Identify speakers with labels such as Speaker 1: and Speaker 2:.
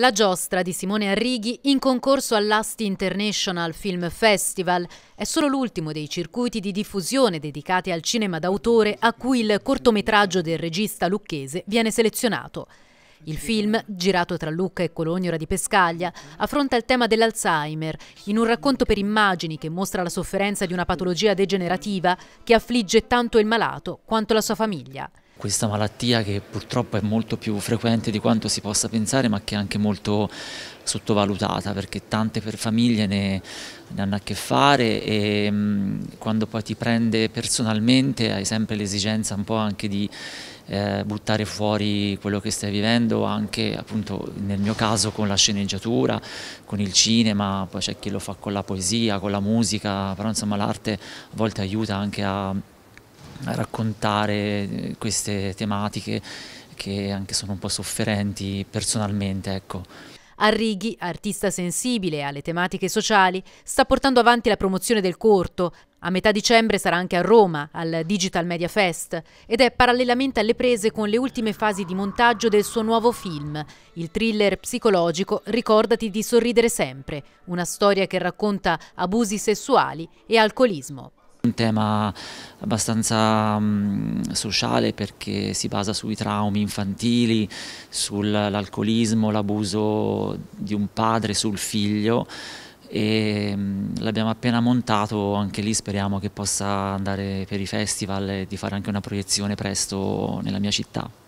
Speaker 1: La giostra di Simone Arrighi in concorso all'Asti International Film Festival è solo l'ultimo dei circuiti di diffusione dedicati al cinema d'autore a cui il cortometraggio del regista lucchese viene selezionato. Il film, girato tra Lucca e Colognora di Pescaglia, affronta il tema dell'Alzheimer in un racconto per immagini che mostra la sofferenza di una patologia degenerativa che affligge tanto il malato quanto la sua famiglia
Speaker 2: questa malattia che purtroppo è molto più frequente di quanto si possa pensare ma che è anche molto sottovalutata perché tante famiglie ne, ne hanno a che fare e mh, mm, quando poi ti prende personalmente hai sempre l'esigenza un po' anche di eh, buttare fuori quello che stai vivendo anche appunto nel mio caso con la sceneggiatura, con il cinema, poi c'è chi lo fa con la poesia, con la musica, però insomma l'arte a volte aiuta anche a raccontare eh, queste tematiche che anche sono un po' sofferenti personalmente. Ecco.
Speaker 1: Arrighi, artista sensibile alle tematiche sociali, sta portando avanti la promozione del corto. A metà dicembre sarà anche a Roma, al Digital Media Fest, ed è parallelamente alle prese con le ultime fasi di montaggio del suo nuovo film, il thriller psicologico Ricordati di sorridere sempre, una storia che racconta abusi sessuali e alcolismo
Speaker 2: un tema abbastanza mh, sociale perché si basa sui traumi infantili, sull'alcolismo, l'abuso di un padre sul figlio e l'abbiamo appena montato, anche lì speriamo che possa andare per i festival e di fare anche una proiezione presto nella mia città.